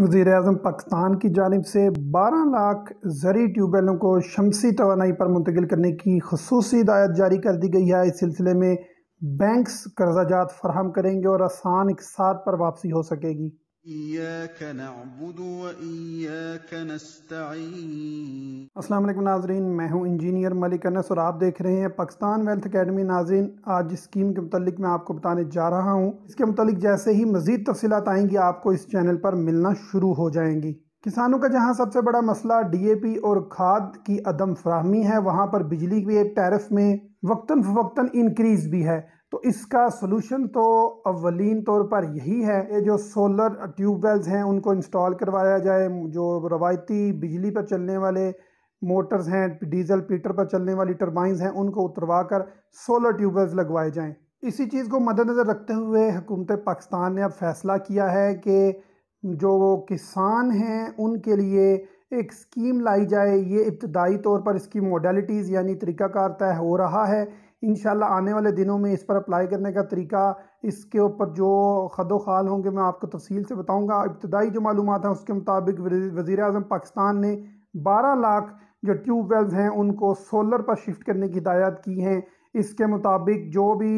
वजीर अजम पाकिस्तान की जानब से बारह लाख जरी ट्यूबवेलों को शमसी तोानाई पर मुंतकिल करने की खसूस हिदायत जारी कर दी गई है इस सिलसिले में बैंक्स कर्जाजात फराम फराहम करेंगे और आसान इकसात पर वापसी हो सकेगी इयाक नाजरीन मैं हूँ इंजीनियर मलिक अनस और आप देख रहे हैं पाकिस्तान वेल्थ अकेडमी नाजरीन आज इस स्कीम के मतलब मैं आपको बताने जा रहा हूँ इसके मतलब जैसे ही मज़ीद तफसीत आएंगी आपको इस चैनल पर मिलना शुरू हो जाएंगी किसानों का जहाँ सबसे बड़ा मसला डी ए पी और खाद की अदम फ्राहमी है वहाँ पर बिजली के टैरफ में वक्ता फ़वक्ता इनक्रीज़ भी है तो इसका सोलूशन तो अवलिन तौर पर यही है ये जो सोलर ट्यूबवेल्स हैं उनको इंस्टॉल करवाया जाए जो रवायती बिजली पर चलने वाले मोटर्स हैं डीजल पीटर पर चलने वाली टर्बाइंस हैं उनको उतरवा कर सोलर ट्यूबवेल्स लगवाए जाएँ इसी चीज़ को मद्दनज़र रखते हुए हुकूमत पाकिस्तान ने अब फैसला किया है कि जो किसान हैं उनके लिए एक स्कीम लाई जाए ये इब्तदाई तौर पर इसकी मोडलिटीज़ यानी तरीक़ाकार तय हो रहा है इन आने वाले दिनों में इस पर अप्लाई करने का तरीका इसके ऊपर जो खदो खाल होंगे मैं आपको तफसील से बताऊँगा इब्तदाई जो मालूम है उसके मुताबिक वज़ी अजम पाकिस्तान ने बारह लाख जो ट्यूब वेल्स हैं उनको सोलर पर शिफ्ट करने की हिदायत की हैं इसके मुताबिक जो भी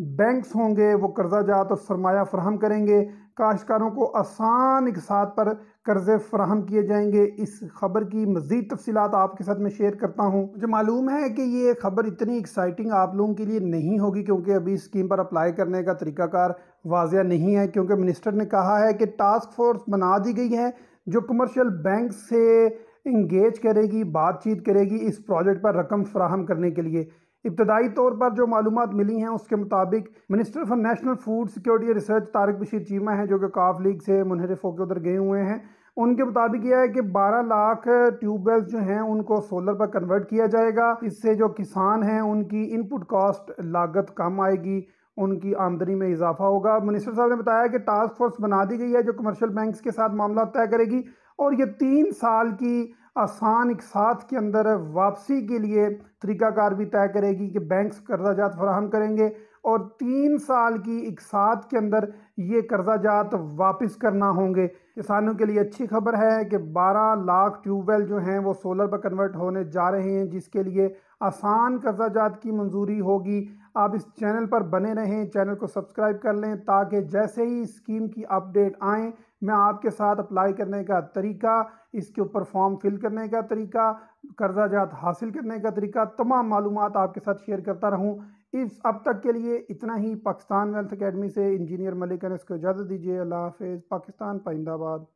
बैंक्स होंगे वो कर्जा जात और सरमाया फ्राहम करेंगे काश्तकारों को आसान इकसात पर कर्ज़े फ्राहम किए जाएंगे इस खबर की मज़ीद तफसी आपके साथ मैं शेयर करता हूँ मुझे मालूम है कि ये खबर इतनी एक्साइटिंग आप लोगों के लिए नहीं होगी क्योंकि अभी स्कीम पर अप्लाई करने का तरीक़ाकार वाजिया नहीं है क्योंकि मिनिस्टर ने कहा है कि टास्क फोर्स बना दी गई है जो कमर्शियल बैंक से इंगेज करेगी बातचीत करेगी इस प्रोजेक्ट पर रकम फ्राहम करने के लिए इब्तदाई तौर पर जो मालूम मिली हैं उसके मुताबिक minister for national food security research Tariq Bashir Cheema हैं जो कि काफ लीग से मुनहरफ होकर उधर गए हुए हैं उनके मुताबिक यह है कि 12 लाख ट्यूबवेल्स जो हैं उनको सोलर पर कन्वर्ट किया जाएगा इससे जो किसान हैं उनकी इनपुट कॉस्ट लागत कम आएगी उनकी आमदनी में इजाफा होगा मिनिस्टर साहब ने बताया कि टास्क फोर्स बना दी गई है जो कमर्शियल बैंक्स के साथ मामला तय करेगी और ये तीन साल की आसान एक साथ के अंदर वापसी के लिए तरीकाकार भी तय करेगी कि बैंक्स कर्जा जात फराहम करेंगे और तीन साल की इकसात के अंदर ये कर्जा जात वापस करना होंगे किसानों के लिए अच्छी खबर है कि 12 लाख ट्यूबवेल जो हैं वो सोलर पर कन्वर्ट होने जा रहे हैं जिसके लिए आसान कर्जा जात की मंजूरी होगी आप इस चैनल पर बने रहें चैनल को सब्सक्राइब कर लें ताकि जैसे ही स्कीम की अपडेट आए मैं आपके साथ अप्लाई करने का तरीका इसके ऊपर फॉर्म फिल करने का तरीका कर्जा जात हासिल करने का तरीका तमाम मालूम आपके साथ शेयर करता रहूँ इस अब तक के लिए इतना ही पाकिस्तान वेल्थ अकेडमी से इंजीनियर मलिक अनस को इजाज़त दीजिए अल्लाह हाफ़ पाकिस्तान परिंदाबाद